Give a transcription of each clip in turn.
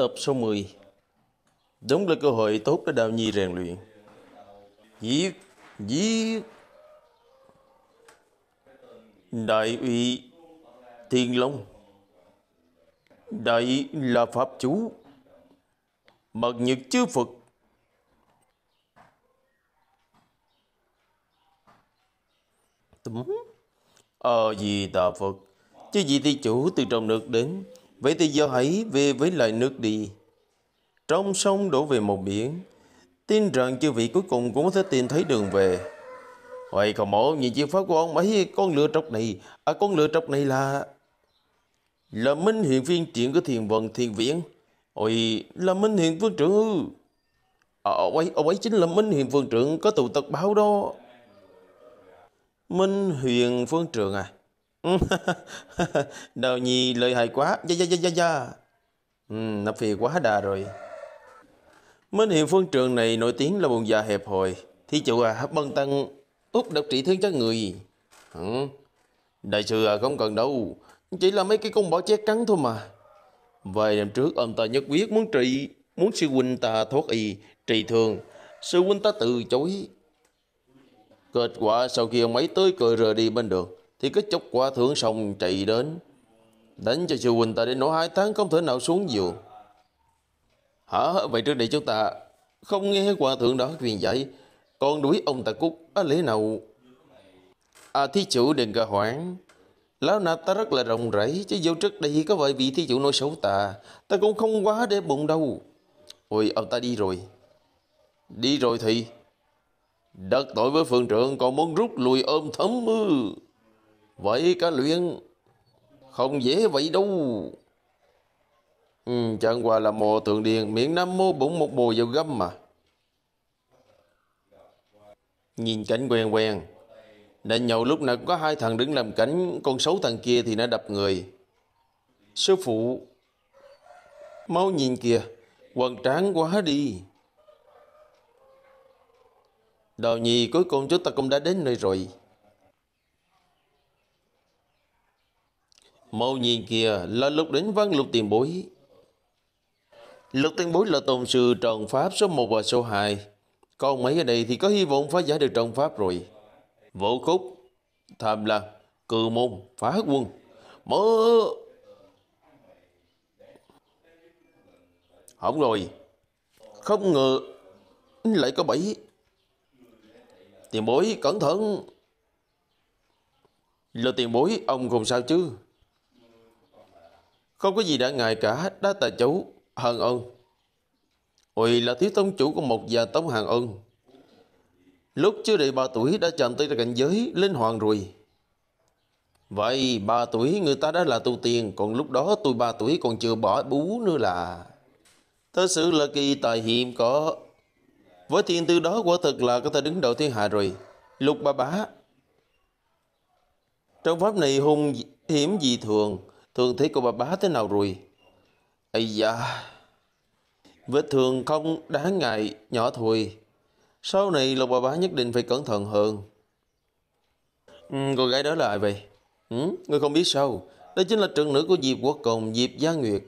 tập số 10 Đúng là cơ hội tốt để Đào Nhi rèn luyện Giết Giết Đại uy Thiên Long Đại là Pháp Chú Mật nhật chư Phật Tấm Ờ gì tà Phật Chứ gì thi chủ từ trong nước đến Vậy thì giờ hãy về với lại nước đi. Trong sông đổ về một biển, tin rằng chư vị cuối cùng cũng có thể tìm thấy đường về. Hoài cầu mổ nhìn chiếc pháp của ông mấy con lửa trọc này, à con lửa trọc này là... Là Minh Hiện viên triển của thiền vận thiền viễn. Ôi, là Minh Hiện vương trưởng ư. À, ông, ấy, ông ấy chính là Minh Hiện vương trưởng có tụ tật báo đó. Minh Huyền Phương Trường à Đào Nhi lợi hại quá. da dạ, da dạ, da dạ, da da, ừ, nạp phì quá đà rồi. Minh Hiền Phương Trường này nổi tiếng là buồn già hẹp hòi. Thí chủ à, bân tăng úp độc trị thương cho người. Ừ. Đại sư à, không cần đâu. Chỉ là mấy cái con bỏ chết cắn thôi mà. Vài năm trước ông ta nhất quyết muốn trị, muốn sư huynh ta thoát y, trị thương. Sư huynh ta từ chối. Kết quả sau khi ông ấy tới cười rời đi bên đường thì cái chốc qua thượng xong chạy đến. Đánh cho sư huynh ta đến nỗi hai tháng không thể nào xuống giường. Hả? Vậy trước đây chúng ta không nghe hòa thượng đó truyền dạy. Còn đuổi ông ta cút á lẽ nào? À thí chủ đừng gà hoảng. Lão nạp ta rất là rộng rãi chứ vô trước đây có vài vị thí chủ nói xấu ta. Ta cũng không quá để bụng đâu. Ôi ông ta đi rồi. Đi rồi thì... Đất tội với phương trưởng còn muốn rút lui ôm thấm mưa. Vậy cả luyện không dễ vậy đâu. Ừ, chẳng qua là mồ tượng điền miệng nam mô bụng một bồ vào gâm mà. Nhìn cảnh quen quen. Đàn nhậu lúc nào cũng có hai thằng đứng làm cảnh, con xấu thằng kia thì nó đập người. Sư phụ, mau nhìn kìa, quần tráng quá đi. Đào nhì cuối cùng chúng ta cũng đã đến nơi rồi. Mẫu nhìn kia là lục đến văn lục tiền bối. Lục tiền bối là tôn sư tròn pháp số 1 và số 2. Còn mấy ở đây thì có hy vọng phá giải được tròn pháp rồi. Vũ khúc, tham là cừ môn, phá quân. Mở... Hỏng rồi. Không ngờ lại có bẫy. Tiền bối, cẩn thận. Là tiền bối, ông không sao chứ? Không có gì đã ngại cả đã tà chú Hàn ơn, Uy là thiếu tông chủ của một già tống hàng ơn, Lúc chưa đầy ba tuổi đã chạm tới cảnh giới linh hoàng rồi Vậy ba tuổi người ta đã là tu tiền, Còn lúc đó tôi ba tuổi còn chưa bỏ bú nữa là Thật sự là kỳ tài hiểm có Với thiên tư đó quả thật là có thể đứng đầu thiên hạ rồi Lục ba bá Trong pháp này hung hiểm dị thường Thương thế của bà bá thế nào rồi? Ây da! Vết thương không đáng ngại, nhỏ thôi. Sau này Lục bà bá nhất định phải cẩn thận hơn. Ừ, cô gái đó là ai vậy? Ừ, ngươi không biết sao? Đó chính là trưởng nữ của Diệp Quốc Công, Diệp Gia Nguyệt.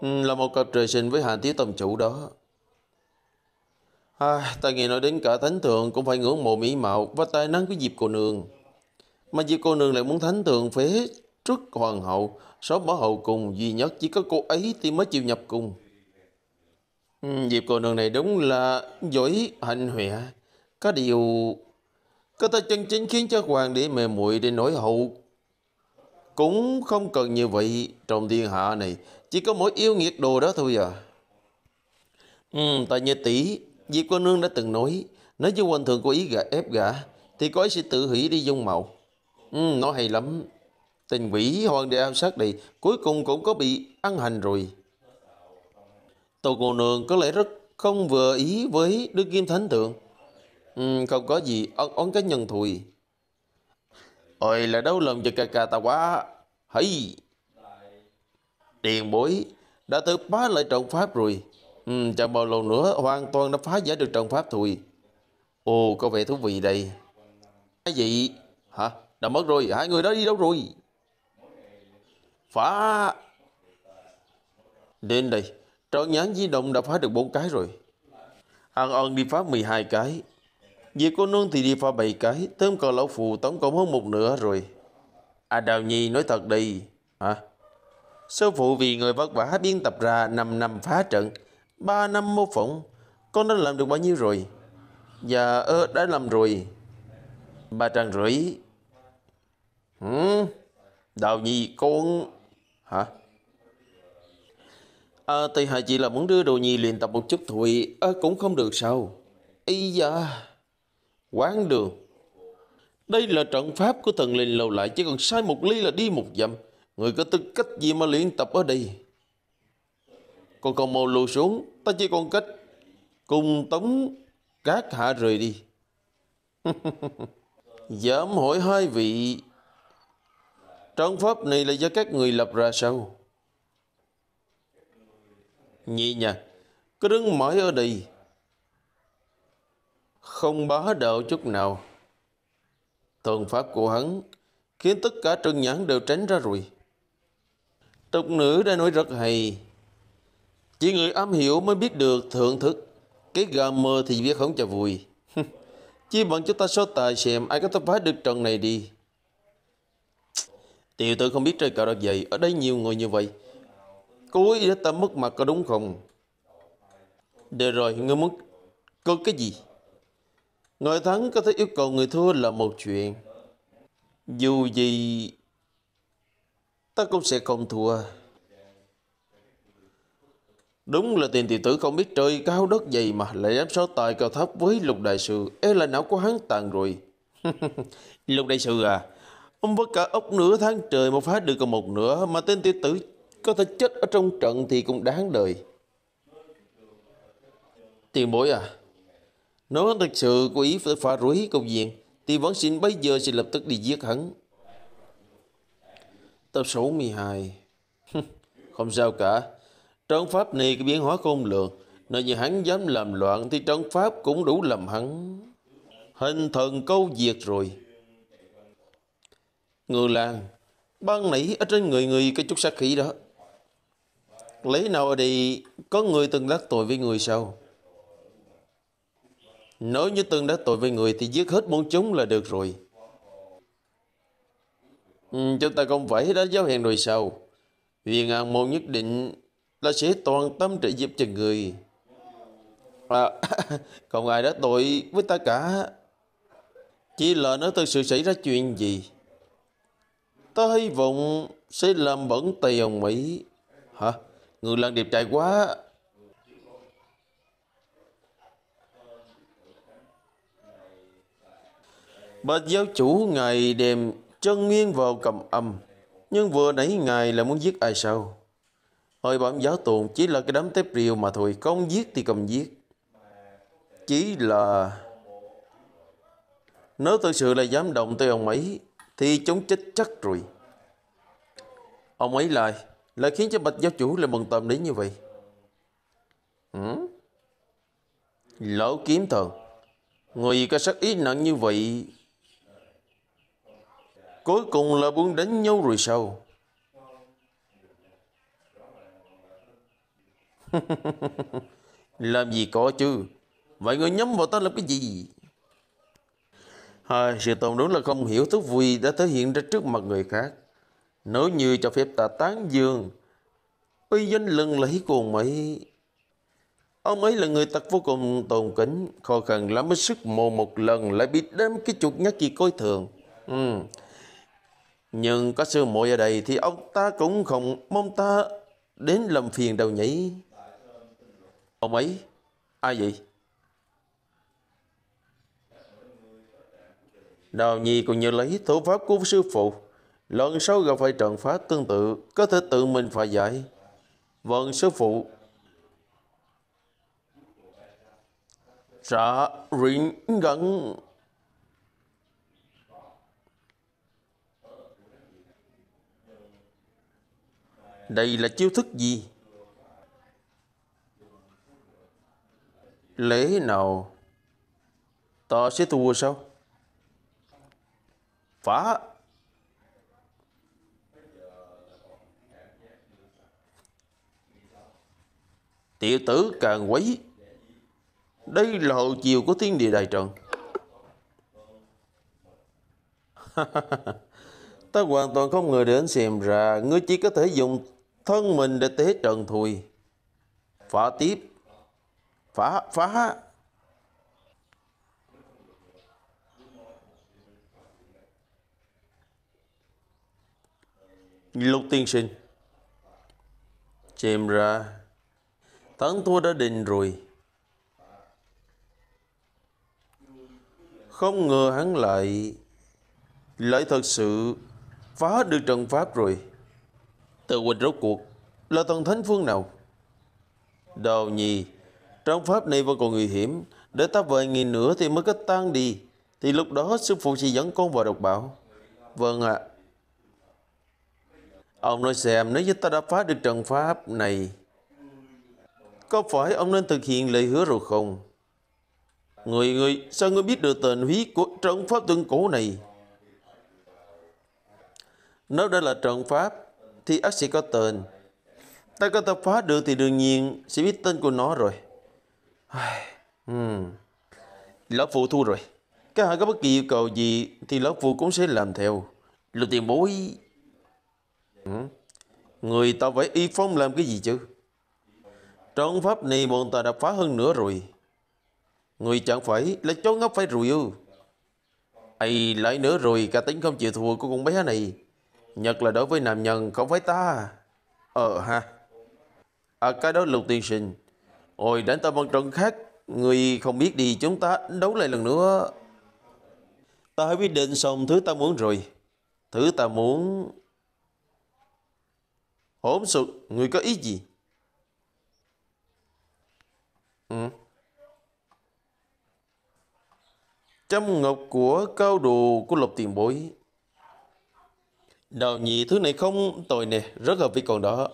Ừ, là một cặp trời sinh với Hà Tiếu Tầm Chủ đó. À, ta nghe nói đến cả thánh thượng cũng phải ngưỡng mộ mỹ mạo và tài năng của Diệp Cô Nương. Mà Diệp Cô Nương lại muốn thánh thượng phế trước hoàng hậu, số mã hậu cùng duy nhất chỉ có cô ấy thì mới chịu nhập cung. Ừ, dịp cô nương này đúng là giỏi hạnh huệ. Có điều có ta chân chính khiến cho hoàng đế mềm muội đến nổi hậu cũng không cần như vậy trong thiên hạ này chỉ có mỗi yêu nghiệt đồ đó thôi à. Ừ, tại như tỷ dịp cô nương đã từng nói nếu như hoàng thượng của ý gã ép gã thì có ấy sẽ tự hủy đi dung mạo. Ừ, nói hay lắm tình quỷ hoàng đệ ám sát này cuối cùng cũng có bị ăn hành rồi. Tô cô nương có lẽ rất không vừa ý với Đức Kim Thánh Thượng. Ừ, không có gì, ấn ấn cái nhân thùi. Ôi là đau lòng cho cà cà ta quá. Hay! Điền bối đã tự phá lại trọng pháp rồi. Ừ, chẳng bao lâu nữa hoàn toàn đã phá giải được trọng pháp thùi. Ồ, có vẻ thú vị đây. Cái gì? Hả? Đã mất rồi, hai người đó đi đâu rồi? Phá Đến đây Trọn nhãn di động đã phá được bốn cái rồi Hàng ơn đi phá 12 cái Về cô nương thì đi phá 7 cái Thêm còn lão phù tổng cộng hơn một nửa rồi À Đào Nhi nói thật đi Hả Sư phụ vì người vất vả biên tập ra 5 năm phá trận 3 năm mô phỏng Con đã làm được bao nhiêu rồi Dạ ơ đã làm rồi Ba trăm rưỡi ừ, Đào Nhi con hả à, thì hà chị là muốn đưa đồ nhi luyện tập một chút thôi à, cũng không được sao y da quán đường đây là trận pháp của thần linh lâu lại chỉ còn sai một ly là đi một dặm người có tư cách gì mà luyện tập ở đây còn còn mồ lù xuống ta chỉ còn cách cùng tống cát hạ rời đi dám hỏi hai vị Trọn pháp này là do các người lập ra sao? Nhị nha, cứ đứng mãi ở đây. Không bá đạo chút nào. Tường pháp của hắn khiến tất cả trần nhãn đều tránh ra rồi. Tục nữ đã nói rất hay. Chỉ người am hiểu mới biết được thưởng thức. Cái gà mơ thì biết không cho vui. Chỉ bọn chúng ta so tài xem ai có thể phá được trận này đi. Tiểu tử không biết chơi cờ được gì, ở đây nhiều người như vậy. Cố ý để ta mất mặt có đúng không? Được rồi, ngươi muốn có cái gì? Người thắng có thể yêu cầu người thua là một chuyện. Dù gì, ta cũng sẽ không thua. Đúng là tiền tiểu tử không biết trời cao đất dày mà lại dám so tài cao thấp với lục đại sư. Ê là não của hắn tàn rồi. lục đại sư à, Ông vất cả ốc nửa tháng trời mà phá được còn một nửa mà tên tiểu tử có thể chết ở trong trận thì cũng đáng đời. Tiền bối à, nếu thật sự có ý phải phá rủi công diện thì vẫn xin bây giờ sẽ lập tức đi giết hắn. Tập 62 Không sao cả, trận pháp này cái biến hóa không lượng, nếu như hắn dám làm loạn thì trận pháp cũng đủ làm hắn. Hình thần câu diệt rồi. Người làng ban nảy ở trên người người cái chút sát khí đó. Lấy nào ở đây có người từng đắc tội với người sao? Nếu như từng đắc tội với người thì giết hết bọn chúng là được rồi. Ừ, chúng ta không phải đã giáo hẹn rồi sao? Vì ngàn môn nhất định là sẽ toàn tâm trợ giúp cho người. À, không ai đã tội với ta cả. Chỉ là nó thực sự xảy ra chuyện gì tới vọng sẽ làm bẩn tiền Mỹ. Hả? Người làm đẹp trai quá. Bạch giáo chủ ngài đem chân nghiêng vào cầm âm. Nhưng vừa nãy ngài là muốn giết ai sao? Hồi bẩm giáo tuồng chỉ là cái đám tép riêu mà thôi. Con giết thì cầm giết. Chỉ là... Nếu thực sự là dám động tới ông ấy Thì chúng chết chắc rồi Ông ấy lại lại khiến cho bạch giáo chủ lại mừng tâm đến như vậy. Ừ? Lỗ kiếm thần Người có sắc ý nặng như vậy Cuối cùng là buông đánh nhau rồi sao Làm gì có chứ Vậy người nhắm vào ta làm cái gì à, Sự tồn đúng là không hiểu thú vui Đã thể hiện ra trước mặt người khác nếu như cho phép ta tán dương, uy danh lừng lẫy của ông ấy. Ông ấy là người thật vô cùng tôn kính, khó khăn lắm mới sức mồ một lần lại bị đếm cái chuột nhắc kỳ coi thường. Ừ. Nhưng có sư muội ở đây thì ông ta cũng không mong ta đến làm phiền đâu nhỉ. Ông ấy, ai vậy? Đào nhi còn nhớ lấy thủ pháp của sư phụ Lần sau gặp phải trận pháp tương tự, có thể tự mình phải giải. Vâng sư phụ. trả rỉnh gần... Đây là chiêu thức gì? Lễ nào? Ta sẽ thua sao? Phá! Tiểu tử càng quấy Đây là hồ chiều của thiên địa đại trận Ta hoàn toàn không ngờ đến xem ra Ngươi chỉ có thể dùng thân mình để tế trần thùi Phá tiếp Phá Phá Lục tiên sinh Xem ra thắng thua đã định rồi không ngờ hắn lại lại thật sự phá được trận pháp rồi tự quỳnh rốt cuộc là thần thánh phương nào Đào nhì trận pháp này vẫn còn nguy hiểm để ta vài ngày nữa thì mới cách tan đi thì lúc đó sư phụ sẽ dẫn con vào độc bảo vâng ạ à. ông nói xem nếu như ta đã phá được trận pháp này có phải ông nên thực hiện lời hứa rồi không? Người người, sao ngươi biết được tình hí của trận pháp tương cổ này? Nếu đây là trận pháp, thì ác sẽ có tên. Ta có thể phá được thì đương nhiên sẽ biết tên của nó rồi. uhm. Lão phụ thu rồi. Các hạ có bất kỳ yêu cầu gì thì lão phụ cũng sẽ làm theo. Lục tiền bối... Người ta phải y phong làm cái gì chứ? Trốn pháp này bọn ta đã phá hơn nữa rồi. Người chẳng phải là chó ngốc phải rồi ư. Ây lại nữa rồi cả tính không chịu thua của con bé này. Nhật là đối với nam nhân không phải ta. Ờ ha. À cái đó lục tiên sinh. Ôi đánh ta bằng trận khác. Người không biết đi chúng ta đấu lại lần nữa. Ta hãy quyết định xong thứ ta muốn rồi. Thứ ta muốn... Hỗn sụt, người có ý gì? châm ừ. Trăm ngọc của cao đồ của lộc tiền bối đào nhị thứ này không tồi nè rất hợp với con đó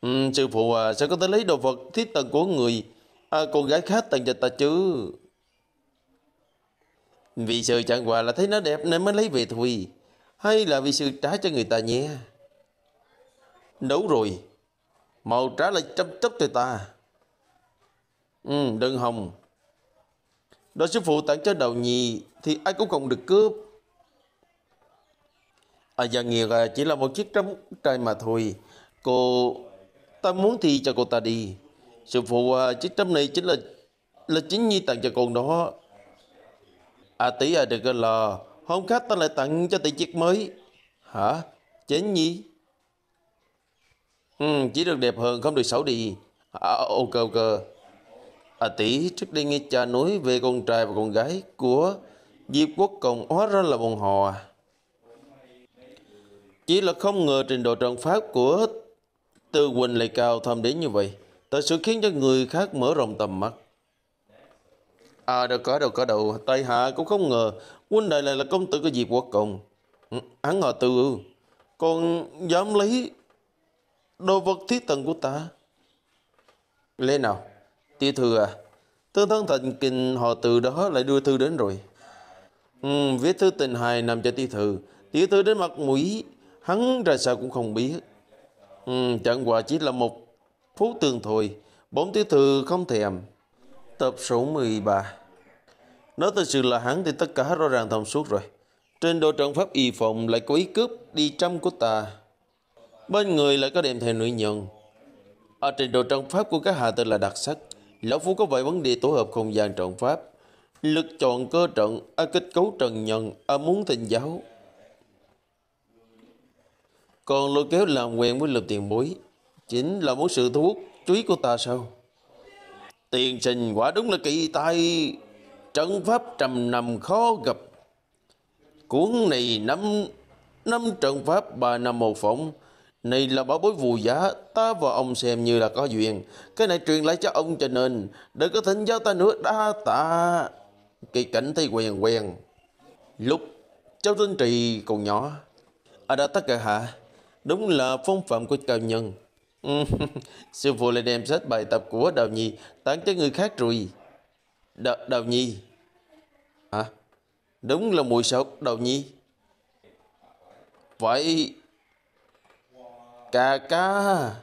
ừ, Sư phụ à Sao có thể lấy đồ vật thiết tần của người à, Con gái khác tầng cho ta chứ Vì sự chẳng quà là thấy nó đẹp Nên mới lấy về thôi Hay là vì sự trả cho người ta nhé Đấu rồi Màu trả lại chăm chấp cho ta ừ, Đơn Hồng Đó sư phụ tặng cho đầu nhì Thì ai cũng không được cướp À giờ dạ nghiệp à, chỉ là một chiếc trống trai mà thôi Cô Ta muốn thì cho cô ta đi Sư phụ à, chiếc trống này chính là Là chính nhi tặng cho con đó À tí à đừng có lo Hôm khác ta lại tặng cho tỷ chiếc mới Hả? Chính nhi Ừ, chỉ được đẹp hơn không được xấu đi à, ok ok À tỷ trước đây nghe cha nói về con trai và con gái của Diệp Quốc Công hóa ra là bọn họ à. Chỉ là không ngờ trình độ trận pháp của Tư Quỳnh lại cao thâm đến như vậy. Thật sự khiến cho người khác mở rộng tầm mắt. À đâu có đâu có đâu, tài hạ cũng không ngờ huynh đại lại là công tử của Diệp Quốc Công. Ừ, hắn họ tư Còn dám lấy đồ vật thiết tần của ta. Lẽ nào? Tiểu thư à, tương thân thịnh kinh họ từ đó lại đưa thư đến rồi. Ừ, viết thư tình hài nằm cho tiểu thư. Tiểu thư đến mặt mũi, hắn ra sao cũng không biết. Ừ, chẳng qua chỉ là một phút tường thôi, bốn tiểu thư không thèm. Tập số 13 Nói thật sự là hắn thì tất cả rõ ràng thông suốt rồi. Trên đồ trận pháp y phòng lại có ý cướp đi trăm của ta. Bên người lại có đem theo nữ nhân. Ở trên đồ trận pháp của các hạ tên là đặc sắc. Lão Phu có vài vấn đề tổ hợp không gian trận pháp, lực chọn cơ trận, à, kết cấu trần nhân, à, muốn tình giáo. Còn lôi kéo làm quen với lực tiền bối, chính là muốn sự thu hút chú ý của ta sao? Tiền trình quả đúng là kỳ tài, trận pháp trầm nằm khó gặp. Cuốn này năm năm trận pháp ba năm một phỏng này là bảo bối vù giả, ta và ông xem như là có duyên. Cái này truyền lại cho ông cho nên, đừng có thỉnh giáo ta nữa đa tạ. Kỳ cảnh thấy quen quen. Lúc cháu tinh trì còn nhỏ, à đã tất cả hả? Đúng là phong phạm của cao nhân. Sư phụ lại đem sách bài tập của Đào Nhi tán cho người khác rồi. Đ Đào Nhi? Hả? Đúng là mùi sọc Đào Nhi. Vậy Kakak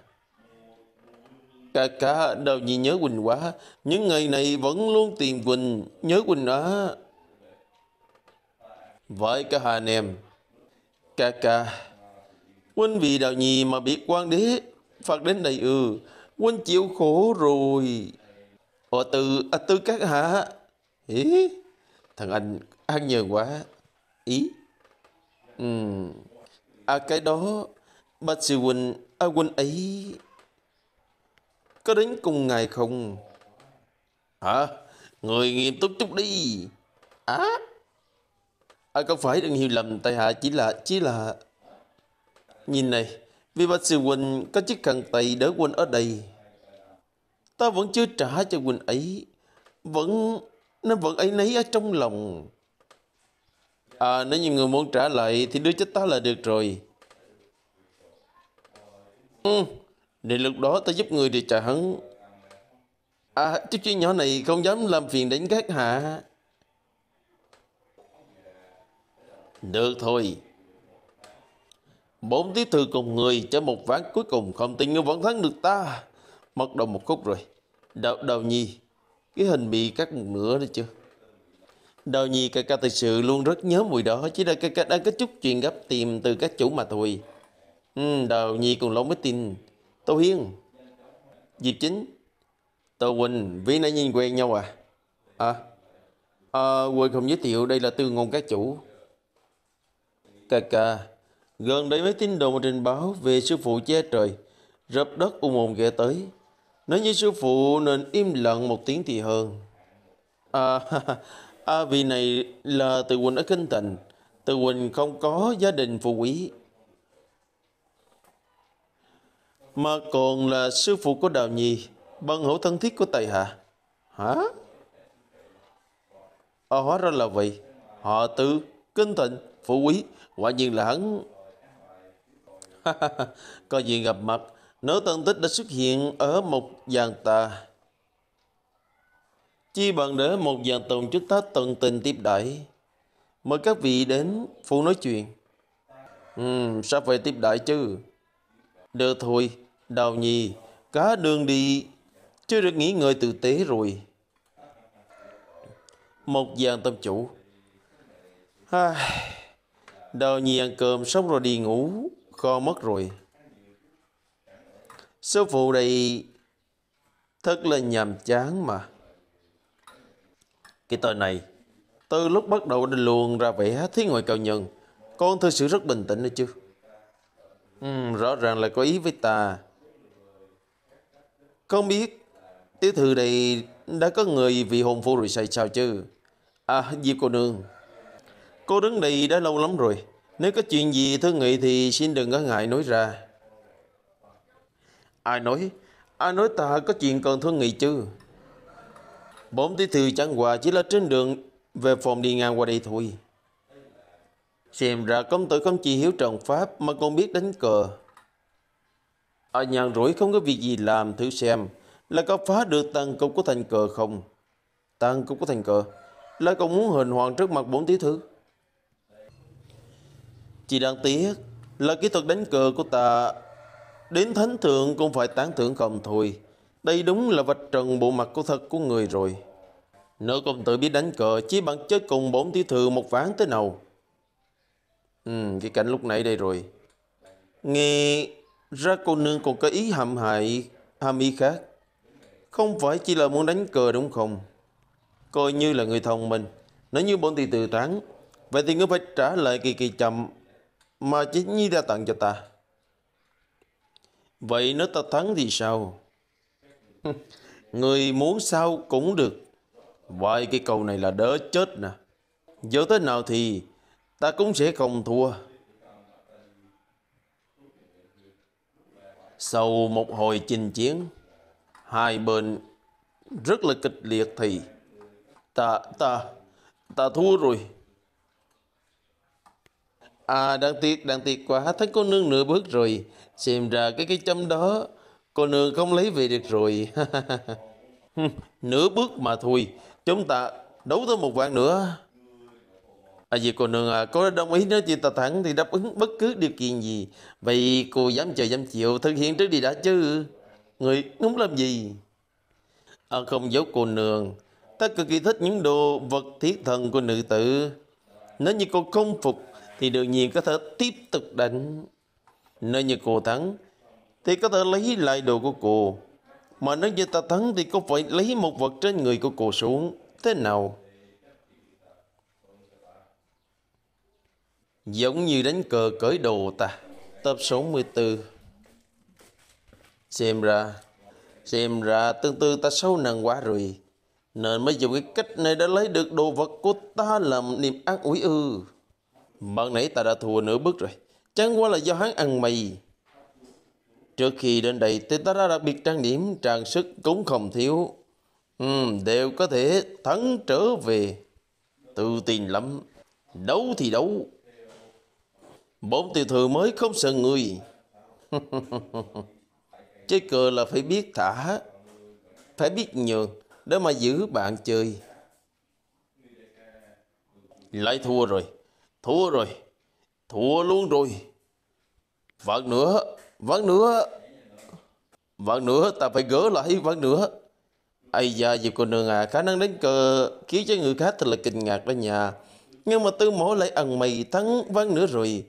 ca ca đâu gì nhớ Quỳnh quá Những ngày này vẫn luôn tìm Quỳnh Nhớ Quỳnh á Với cả hai anh em Ca ca Quỳnh vì đạo nhi mà biết quan đế Phật đến đây ừ Quỳnh chịu khổ rồi Ở từ à, từ các hạ Ý Thằng anh ăn nhờ quá Ý Ừ À cái đó Bác sư huynh, à huynh ấy có đến cùng ngài không? Hả? Người nghiêm túc chút đi. Á? À? à, có phải đừng hiểu lầm tại hạ chỉ là chỉ là nhìn này vì bác sư huynh có chiếc khăn tay đỡ huynh ở đây ta vẫn chưa trả cho huynh ấy vẫn nên vẫn ấy nấy ở trong lòng à nếu như người muốn trả lại thì đưa cho ta là được rồi Ừ, để lúc đó ta giúp người để trả hắn. À, chiếc chuyện nhỏ này không dám làm phiền đến các hạ. Được thôi. Bốn tí thư cùng người cho một ván cuối cùng không tin ngươi vẫn thắng được ta. Mất đầu một khúc rồi. Đào, đào nhi, cái hình bị cắt một nửa đấy chưa? Đào nhi ca ca thật sự luôn rất nhớ mùi đó. Chỉ là ca ca đang có chút chuyện gấp tìm từ các chủ mà thôi. Ừ, đầu nhi cùng lỗ mới tin. Tô Hiên. Diệp Chính. Tô Quỳnh, vì nãy nhìn quen nhau à? À, à Quỳnh không giới thiệu đây là tư ngôn các chủ. Cà cà, gần đây mới tin đồn trình báo về sư phụ che trời, rập đất u mồn ghé tới. Nói như sư phụ nên im lặng một tiếng thì hơn. À, à, vì này là từ Quỳnh ở Kinh Thành, từ Quỳnh không có gia đình phụ quý. mà còn là sư phụ của Đào Nhi, bằng hữu thân thiết của Tài Hạ. Hả? Ờ, hóa ra là vậy. Họ tự kinh thịnh, phú quý, quả nhiên là hắn... Coi gì gặp mặt, nữ tân tích đã xuất hiện ở một dàn tà. Chi bằng để một dàn tùng chúng ta tận tình tiếp đãi Mời các vị đến phụ nói chuyện. Ừ, sao phải tiếp đãi chứ? Được thôi, Đào nhì cá đường đi, chưa được nghỉ ngơi tử tế rồi. Một dạng tâm chủ. À, đào nhì ăn cơm xong rồi đi ngủ, kho mất rồi. Sư phụ đây thật là nhàm chán mà. Cái tờ này, từ lúc bắt đầu đã luồn ra vẻ thế ngoại cao nhân, con thực sự rất bình tĩnh đấy chứ. Ừ, rõ ràng là có ý với ta không biết tiểu thư này đã có người vị hôn phu rồi say sao chứ? À, Diệp cô nương. Cô đứng đây đã lâu lắm rồi. Nếu có chuyện gì thương nghị thì xin đừng có ngại nói ra. Ai nói? Ai nói ta có chuyện cần thương nghị chứ? Bốn tiểu thư chẳng quà chỉ là trên đường về phòng đi ngang qua đây thôi. Xem ra công tử không chỉ hiểu trần pháp mà còn biết đánh cờ. Ở nhàn rỗi không có việc gì làm thử xem là có phá được tăng cục của thành cờ không? tăng cục của thành cờ là cậu muốn hình hoàng trước mặt bốn tí thư Chỉ đáng tiếc là kỹ thuật đánh cờ của ta đến thánh thượng cũng phải tán thưởng không thôi. Đây đúng là vạch trần bộ mặt của thật của người rồi. Nữ công tử biết đánh cờ chỉ bằng chơi cùng bốn tiểu thư một ván tới nào. Ừ, cái cảnh lúc nãy đây rồi. Nghe ra cô nương còn có ý hàm hại ham ý khác. Không phải chỉ là muốn đánh cờ đúng không? Coi như là người thông minh. Nếu như bọn tỷ tự tán, vậy thì ngươi phải trả lại kỳ kỳ chậm mà chỉ nhi đã tặng cho ta. Vậy nếu ta thắng thì sao? người muốn sao cũng được. Vậy cái câu này là đỡ chết nè. Giờ thế nào thì ta cũng sẽ không thua. Sau một hồi chinh chiến, hai bên rất là kịch liệt thì ta ta ta thua rồi. À đáng tiếc, đáng tiếc quá, thấy cô nương nửa bước rồi, xem ra cái cái châm đó cô nương không lấy về được rồi. nửa bước mà thôi, chúng ta đấu tới một vạn nữa. À, vì cô nương à, có đồng ý nói chuyện tà thẳng thì đáp ứng bất cứ điều kiện gì. Vậy cô dám chờ dám chịu thực hiện trước đi đã chứ. Người muốn làm gì? À, không giấu cô nương. Ta cực kỳ thích những đồ vật thiết thần của nữ tử. Nếu như cô không phục thì đương nhiên có thể tiếp tục đánh. Nếu như cô thắng thì có thể lấy lại đồ của cô. Mà nếu như ta thắng thì cô phải lấy một vật trên người của cô xuống. Thế nào? Giống như đánh cờ cởi đồ ta Tập số 64 Xem ra Xem ra tương tư ta xấu nặng quá rồi Nên mới dùng cái cách này đã lấy được đồ vật của ta làm niềm ác ủy ư Bạn nãy ta đã thua nửa bước rồi Chẳng qua là do hắn ăn mày Trước khi đến đây thì ta đã đặc biệt trang điểm trang sức cũng không thiếu ừ, Đều có thể thắng trở về Tự tin lắm Đấu thì đấu Bổn tiểu thư mới không sợ người Chơi cờ là phải biết thả Phải biết nhường Để mà giữ bạn chơi Lại thua rồi Thua rồi Thua luôn rồi Vạn vâng nữa Vạn vâng nữa Vạn vâng nữa ta phải gỡ lại Vạn nữa Ây da Diệp cô nương à Khả năng đánh cờ Khiến cho người khác thật là kinh ngạc đó nhà Nhưng mà tư mổ lại ẩn mày thắng Vạn nữa rồi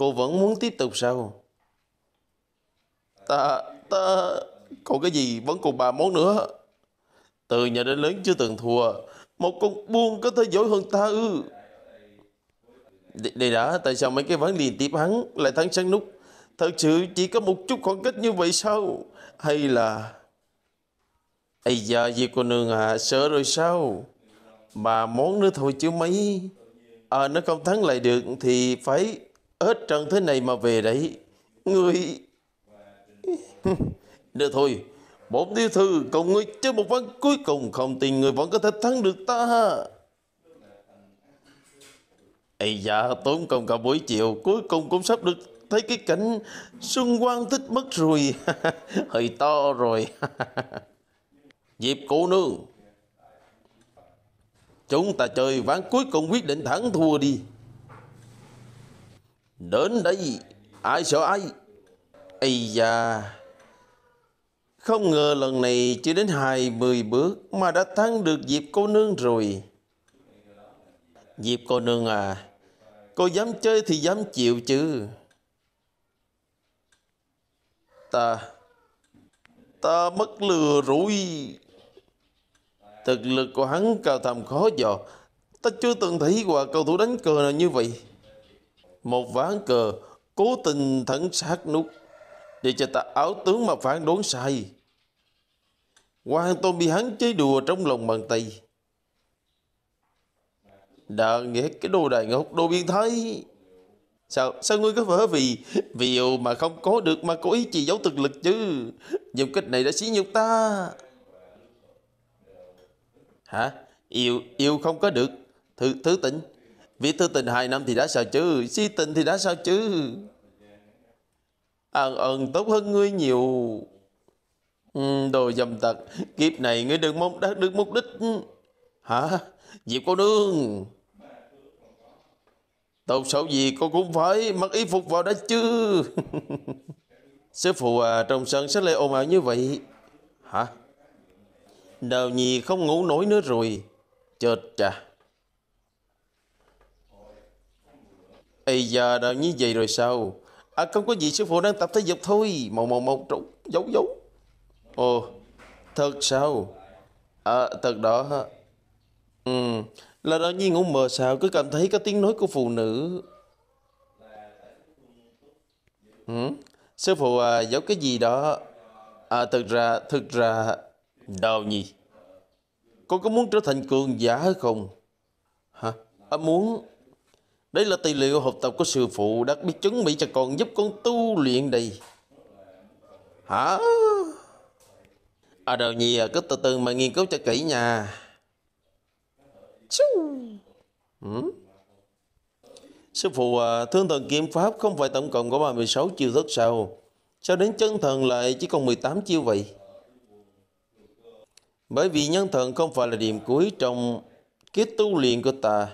Cô vẫn muốn tiếp tục sao? Ta, ta, còn cái gì vẫn còn ba món nữa. Từ nhỏ đến lớn chưa từng thua. Một con buôn có thể giỏi hơn ta ư. đây đã, tại sao mấy cái ván liền tiếp hắn lại thắng sáng nút? Thật sự chỉ có một chút khoảng cách như vậy sao? Hay là... Ây da, gì cô nương à, sợ rồi sao? Bà món nữa thôi chứ mấy. À, nó không thắng lại được thì phải hết trận thế này mà về đấy người được thôi bổn tiểu thư cầu người chơi một ván cuối cùng không tin người vẫn có thể thắng được ta ấy dạ tốn công cả buổi chiều cuối cùng cũng sắp được thấy cái cảnh xuân quang thích mất rồi hơi to rồi diệp cô nương chúng ta chơi ván cuối cùng quyết định thắng thua đi Đến đây, ai sợ ai? Ây da! Không ngờ lần này chưa đến hai mươi bước mà đã thắng được Diệp cô nương rồi. Diệp cô nương à, cô dám chơi thì dám chịu chứ. Ta, ta mất lừa rủi. Thực lực của hắn cao thầm khó dò, ta chưa từng thấy qua cầu thủ đánh cờ nào như vậy một ván cờ cố tình thẫn sát nút để cho ta áo tướng mà phản đối sai hoàn toàn bị hắn chơi đùa trong lòng bàn tay đã nghe cái đồ đại ngốc đồ biên thái sao sao ngươi có vỡ vì vì mà không có được mà cố ý chỉ giấu thực lực chứ dùng cách này đã xí nhục ta hả yêu yêu không có được thứ thứ tỉnh vì tư tình hai năm thì đã sao chứ Si tình thì đã sao chứ Ơn à, ờ, tốt hơn ngươi nhiều ừ, Đồ dầm tật Kiếp này ngươi đừng mong đạt được mục đích Hả Diệp cô nương Tốt xấu gì cô cũng phải Mặc y phục vào đó chứ Sư phụ à Trong sân sẽ lại ồn ào như vậy Hả Đào nhì không ngủ nổi nữa rồi Chết chà Ây giờ đâu như vậy rồi sao? À không có gì sư phụ đang tập thể dục thôi. Màu màu màu trục giấu giấu. Ồ, thật sao? À, thật đó hả? Ừ, là đó như ngủ mờ sao cứ cảm thấy có tiếng nói của phụ nữ. Ừ, sư phụ à, giấu cái gì đó? À, thực ra, thật ra... Đào nhi, con có muốn trở thành cường giả hay không? Hả? À, muốn... Đây là tài liệu học tập của sư phụ đặc biệt chuẩn bị cho con giúp con tu luyện đây. Hả? À đồ nhì à, cứ từ từ mà nghiên cứu cho kỹ nha. Chú. Ừ? Sư phụ à, thương thần kiếm pháp không phải tổng cộng có 36 chiêu thức sao? Sao đến chân thần lại chỉ còn 18 chiêu vậy? Bởi vì nhân thần không phải là điểm cuối trong cái tu luyện của ta.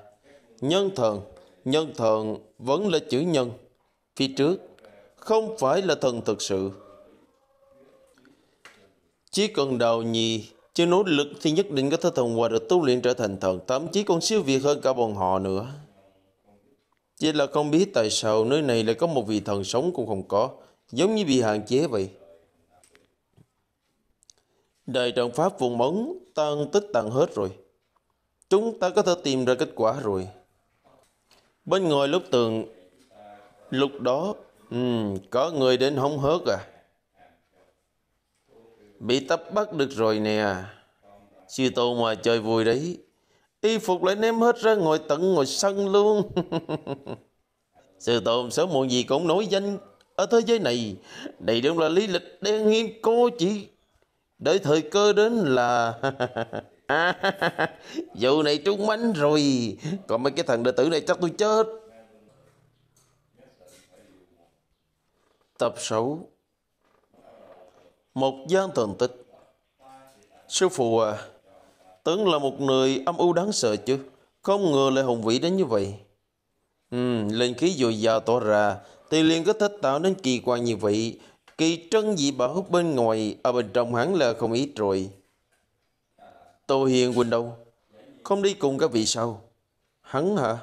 Nhân thần nhân thần vẫn là chữ nhân phía trước, không phải là thần thực sự. Chỉ cần đầu nhì, chưa nỗ lực thì nhất định có thể thông qua được tu luyện trở thành thần, thậm chí còn siêu việt hơn cả bọn họ nữa. Chỉ là không biết tại sao nơi này lại có một vị thần sống cũng không có, giống như bị hạn chế vậy. Đại trận pháp vùng móng tan tích tàn hết rồi. Chúng ta có thể tìm ra kết quả rồi. Bên ngoài lúc tường lúc đó um, có người đến hóng hớt à. Bị tập bắt được rồi nè. Sư tô mà chơi vui đấy. Y phục lại ném hết ra ngồi tận ngồi sân luôn. Sư tôn sớm muộn gì cũng nổi danh ở thế giới này. Đây đúng là lý lịch đen nghiêm cô chỉ. Đợi thời cơ đến là à, vụ này trúng bánh rồi còn mấy cái thằng đệ tử này chắc tôi chết tập 6 một gian thần tích sư phụ à tướng là một người âm u đáng sợ chứ không ngờ lại hùng vĩ đến như vậy ừ, linh khí dồi dào tỏa ra thì liền có thể tạo nên kỳ quan như vậy kỳ trân dị bảo bên ngoài ở bên trong hắn là không ít rồi Tô Hiền Quỳnh đâu? Không đi cùng các vị sao? Hắn hả?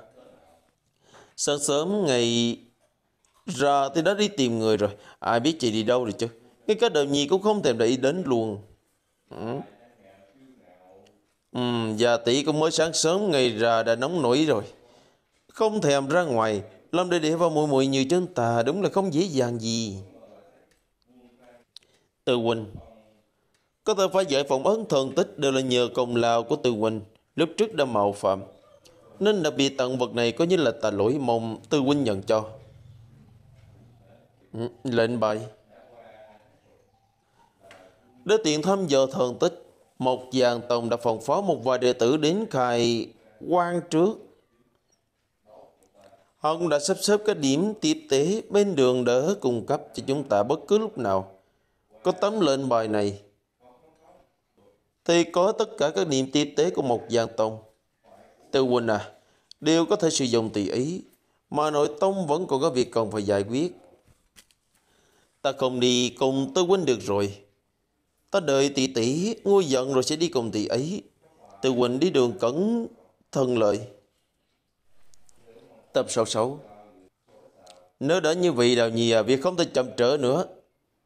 Sáng sớm ngày ra tôi đã đi tìm người rồi. Ai biết chị đi đâu rồi chứ? Ngay cả đầu nhi cũng không thèm để ý đến luôn. Ừ. Ừ, già tỷ cũng mới sáng sớm ngày ra đã nóng nổi rồi. Không thèm ra ngoài, làm để để vào mùi mùi như chân tà đúng là không dễ dàng gì. Từ Quỳnh có thể phải giải phóng ấn thần tích đều là nhờ công lao của Tư Huynh lúc trước đã mạo phạm. Nên đã bị tặng vật này có như là tà lỗi mong Tư Huynh nhận cho. Ừ, lệnh bài Để tiện thăm giờ thần tích Một dàn tổng đã phòng phó một vài đệ tử đến khai quan trước ông đã sắp xếp các điểm tiếp tế bên đường đỡ cung cấp cho chúng ta bất cứ lúc nào. Có tấm lệnh bài này, thì có tất cả các niệm tiếp tế của một giang tông. Tư huynh à, đều có thể sử dụng tùy ý, mà nội tông vẫn còn có việc cần phải giải quyết. Ta không đi cùng tư huynh được rồi. Ta đợi tỷ tỷ nguôi giận rồi sẽ đi cùng tỷ ấy. Tư huynh đi đường cẩn thân lợi. Tập 66 Nếu đã như vậy đào nhì à, việc không thể chậm trở nữa.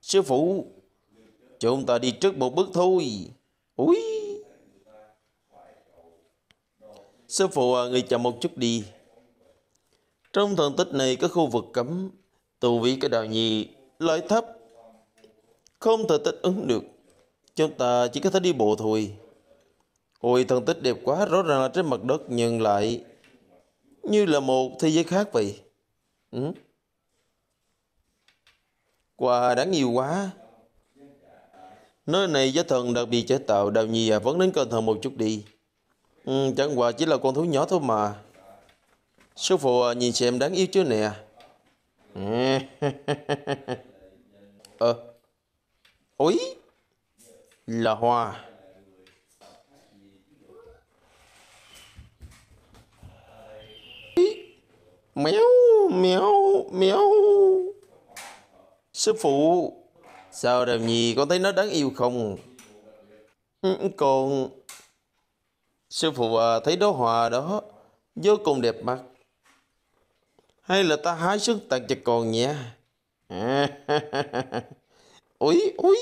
Sư phụ, chúng ta đi trước một bước thôi. Úi Sư phụ à, người chậm một chút đi Trong thần tích này có khu vực cấm Tù vị cái đạo nhi lợi thấp Không thể tích ứng được Chúng ta chỉ có thể đi bộ thôi Ôi thần tích đẹp quá Rõ ràng là trên mặt đất nhưng lại Như là một thế giới khác vậy ừ? Quà đáng yêu quá Nơi này giá thần đặc biệt chế tạo Đào nhì à, vẫn đến cẩn thận một chút đi. Ừ, chẳng qua chỉ là con thú nhỏ thôi mà. Sư phụ à, nhìn xem đáng yêu chưa nè. Ừ. ờ. Ôi. Là hoa. Méo, méo, méo. Sư phụ Sao đàm nhi con thấy nó đáng yêu không? Ừ, con... Sư phụ à, thấy đó hòa đó, vô cùng đẹp mặt Hay là ta hái xuống tặng cho con nha? Úi úi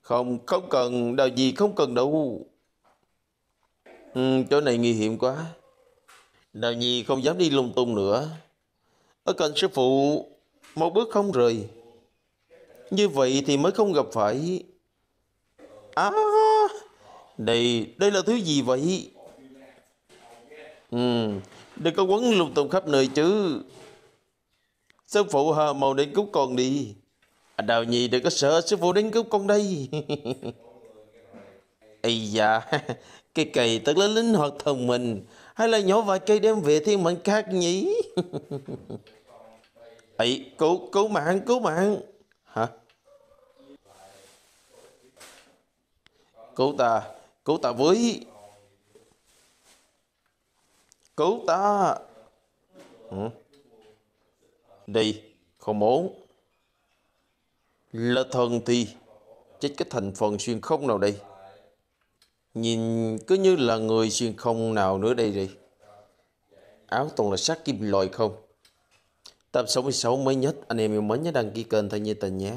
Không, không cần, đào gì không cần đâu. Ừ, chỗ này nguy hiểm quá. Đào nhi không dám đi lung tung nữa. Ở cạnh sư phụ, một bước không rời. Như vậy thì mới không gặp phải... Á, à, đây, đây là thứ gì vậy? Ừ, đừng có quấn lục tục khắp nơi chứ. Sư phụ hờ màu đến cứu con đi. À, đào nhì đừng có sợ sư phụ đến cứu con đây. Ây da, cây cày tất là linh hoạt thần mình. Hay là nhỏ vài cây đem về thiên mệnh khác nhỉ? ấy cứu cứu mạng cứu mạng cứu ta cứu ta với cứu ta ừ. đi không muốn là thần thì chết cái thành phần xuyên không nào đây nhìn cứ như là người xuyên không nào nữa đây rồi áo toàn là sát kim loại không tập 66 mới nhất anh em yêu mến nhớ đăng ký kênh thay như tình nhé